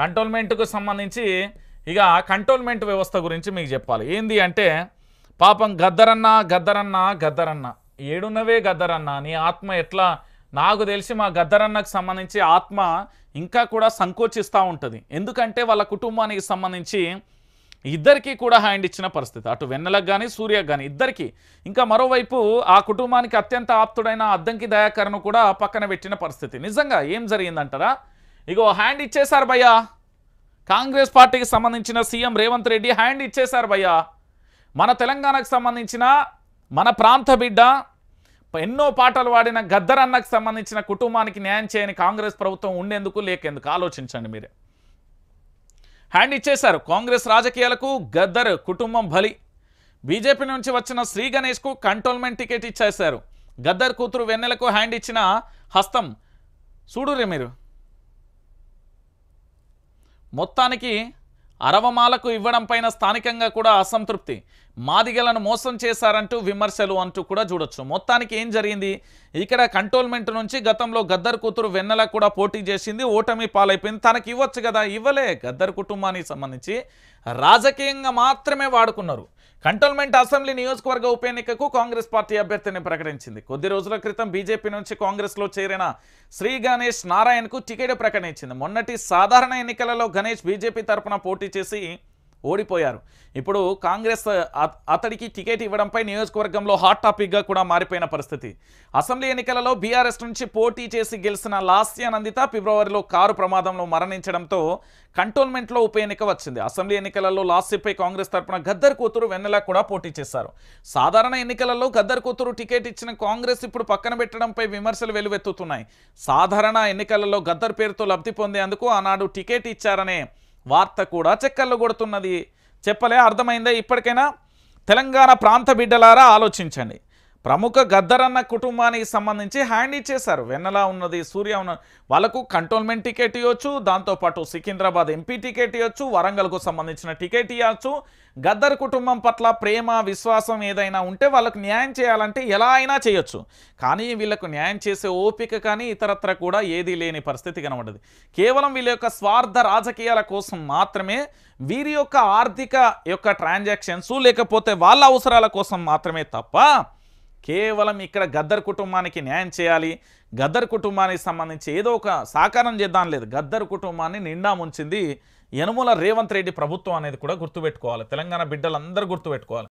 కంటోన్మెంట్కు సంబంధించి ఇక కంటోన్మెంట్ వ్యవస్థ గురించి మీకు చెప్పాలి ఏంది అంటే పాపం గద్దరన్నా గద్దరన్నా గద్దరన్న ఏడున్నవే గద్దరన్న నీ ఆత్మ ఎట్లా నాకు తెలిసి మా గద్దరన్నకు సంబంధించి ఆత్మ ఇంకా కూడా సంకోచిస్తూ ఉంటుంది ఎందుకంటే వాళ్ళ కుటుంబానికి సంబంధించి ఇద్దరికీ కూడా హ్యాండ్ ఇచ్చిన పరిస్థితి అటు వెన్నెలకు కానీ సూర్యకు కానీ ఇద్దరికీ ఇంకా మరోవైపు ఆ కుటుంబానికి అత్యంత ఆప్తుడైన అద్దంకి దయాకరను కూడా పక్కన పెట్టిన పరిస్థితి నిజంగా ఏం జరిగిందంటారా ఇగో హ్యాండ్ ఇచ్చేశారు భయ్యా కాంగ్రెస్ పార్టీకి సంబంధించిన సీఎం రేవంత్ రెడ్డి హ్యాండ్ ఇచ్చేశారు భయ్యా మన తెలంగాణకు సంబంధించిన మన ప్రాంత బిడ్డ ఎన్నో పాటలు వాడిన గద్దర్ అన్నకు సంబంధించిన కుటుంబానికి న్యాయం చేయని కాంగ్రెస్ ప్రభుత్వం ఉండేందుకు లేకేందుకు ఆలోచించండి మీరే హ్యాండ్ ఇచ్చేశారు కాంగ్రెస్ రాజకీయాలకు గద్దర్ కుటుంబం బలి బీజేపీ నుంచి వచ్చిన శ్రీ గణేష్కు కంటోన్మెంట్ టికెట్ ఇచ్చేశారు గద్దర్ కూతురు వెన్నెలకు హ్యాండ్ ఇచ్చిన హస్తం చూడురే మీరు మొత్తానికి అరవమాలకు ఇవ్వడం పైన స్థానికంగా కూడా అసంతృప్తి మాదిగలను మోసం చేశారంటూ విమర్శలు అంటూ కూడా చూడొచ్చు మొత్తానికి ఏం జరిగింది ఇక్కడ కంట్రోల్మెంట్ నుంచి గతంలో గద్దర్ కూతురు వెన్నెల కూడా పోటీ చేసింది ఓటమి పాలైపోయింది తనకి ఇవ్వచ్చు కదా ఇవ్వలే గద్దర్ కుటుంబానికి సంబంధించి రాజకీయంగా మాత్రమే వాడుకున్నారు కంటోన్మెంట్ అసెంబ్లీ నియోజకవర్గ ఉప ఎన్నికకు కాంగ్రెస్ పార్టీ అభ్యర్థిని ప్రకటించింది కొద్ది రోజుల క్రితం బీజేపీ నుంచి కాంగ్రెస్లో చేరిన శ్రీ గణేష్ నారాయణకు టికెట్ ప్రకటించింది మొన్నటి సాధారణ ఎన్నికలలో గణేష్ బీజేపీ తరఫున పోటీ చేసి ఓడిపోయారు ఇప్పుడు కాంగ్రెస్ అతడికి టికెట్ ఇవ్వడంపై నియోజకవర్గంలో హాట్ టాపిక్గా కూడా మారిపోయిన పరిస్థితి అసెంబ్లీ ఎన్నికలలో బీఆర్ఎస్ నుంచి పోటీ చేసి గెలిచిన లాస్యానందిత ఫిబ్రవరిలో కారు ప్రమాదంలో మరణించడంతో కంటోన్మెంట్లో ఉప ఎన్నిక వచ్చింది అసెంబ్లీ ఎన్నికలలో లాస్యపై కాంగ్రెస్ తరఫున గద్దర్ కూతురు వెన్నెల కూడా పోటీ చేశారు సాధారణ ఎన్నికలలో గద్దర్ కూతురు టికెట్ ఇచ్చిన కాంగ్రెస్ ఇప్పుడు పక్కన పెట్టడంపై విమర్శలు వెలువెత్తుతున్నాయి సాధారణ ఎన్నికలలో గద్దర్ పేరుతో లబ్ధి పొందేందుకు ఆనాడు టికెట్ ఇచ్చారనే వార్త కూడా చెక్కర్లు కొడుతున్నది చెప్పలే అర్థమైందే ఇప్పటికైనా తెలంగాణ ప్రాంత బిడ్డలారా ఆలోచించండి ప్రముఖ గద్దరన్న కుటుంబానికి సంబంధించి హ్యాండ్ ఇచ్చేశారు వెన్నలా ఉన్నది సూర్య ఉన్న వాళ్ళకు కంటోన్మెంట్ టికెట్ ఇవ్వచ్చు దాంతోపాటు సికింద్రాబాద్ ఎంపీ టికెట్ ఇవ్వచ్చు వరంగల్కు సంబంధించిన టికెట్ ఇవ్వచ్చు గద్దర్ కుటుంబం పట్ల ప్రేమ విశ్వాసం ఏదైనా ఉంటే వాళ్ళకు న్యాయం చేయాలంటే ఎలా అయినా చేయొచ్చు కానీ వీళ్ళకు న్యాయం చేసే ఓపిక కానీ ఇతరత్ర కూడా ఏదీ లేని పరిస్థితి కనబడ్డది కేవలం వీళ్ళ యొక్క స్వార్థ రాజకీయాల కోసం మాత్రమే వీరి యొక్క ఆర్థిక యొక్క ట్రాన్సాక్షన్స్ లేకపోతే వాళ్ళ అవసరాల కోసం మాత్రమే తప్ప కేవలం ఇక్కడ గద్దర్ కుటుంబానికి న్యాయం చేయాలి గద్దర్ కుటుంబానికి సంబంధించి ఏదో ఒక సాకారం చేద్దాం లేదు గద్దర్ కుటుంబాన్ని నిండా ముంచింది యనుమల రేవంత్ రెడ్డి ప్రభుత్వం అనేది కూడా గుర్తుపెట్టుకోవాలి తెలంగాణ బిడ్డలందరూ గుర్తుపెట్టుకోవాలి